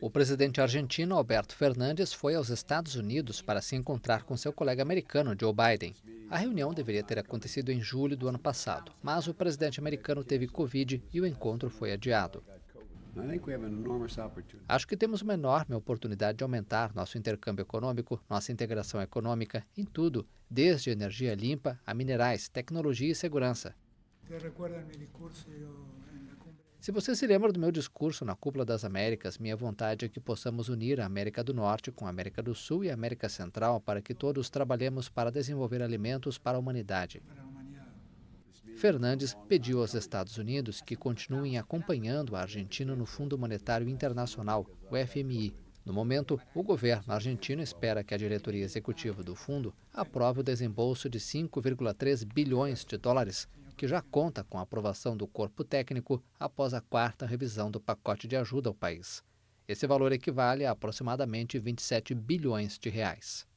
O presidente argentino Alberto Fernandes foi aos Estados Unidos para se encontrar com seu colega americano Joe Biden. A reunião deveria ter acontecido em julho do ano passado, mas o presidente americano teve Covid e o encontro foi adiado. Acho que temos uma enorme oportunidade de aumentar nosso intercâmbio econômico, nossa integração econômica em tudo, desde energia limpa a minerais, tecnologia e segurança. Se você se lembra do meu discurso na Cúpula das Américas, minha vontade é que possamos unir a América do Norte com a América do Sul e a América Central para que todos trabalhemos para desenvolver alimentos para a humanidade. Fernandes pediu aos Estados Unidos que continuem acompanhando a Argentina no Fundo Monetário Internacional, o FMI. No momento, o governo argentino espera que a diretoria executiva do fundo aprove o desembolso de 5,3 bilhões de dólares que já conta com a aprovação do corpo técnico após a quarta revisão do pacote de ajuda ao país. Esse valor equivale a aproximadamente 27 bilhões de reais.